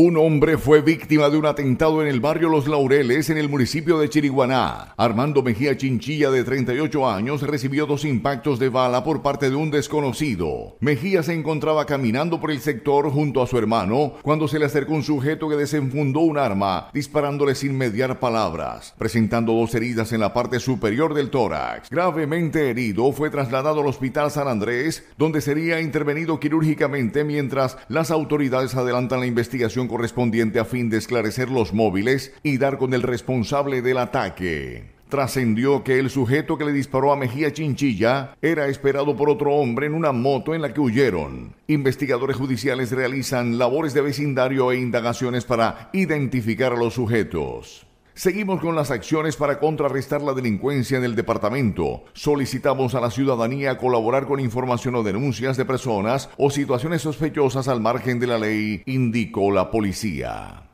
Un hombre fue víctima de un atentado en el barrio Los Laureles, en el municipio de Chiriguaná. Armando Mejía Chinchilla, de 38 años, recibió dos impactos de bala por parte de un desconocido. Mejía se encontraba caminando por el sector junto a su hermano cuando se le acercó un sujeto que desenfundó un arma, disparándole sin mediar palabras, presentando dos heridas en la parte superior del tórax. Gravemente herido, fue trasladado al Hospital San Andrés, donde sería intervenido quirúrgicamente mientras las autoridades adelantan la investigación correspondiente a fin de esclarecer los móviles y dar con el responsable del ataque. Trascendió que el sujeto que le disparó a Mejía Chinchilla era esperado por otro hombre en una moto en la que huyeron. Investigadores judiciales realizan labores de vecindario e indagaciones para identificar a los sujetos. Seguimos con las acciones para contrarrestar la delincuencia en el departamento. Solicitamos a la ciudadanía colaborar con información o denuncias de personas o situaciones sospechosas al margen de la ley, indicó la policía.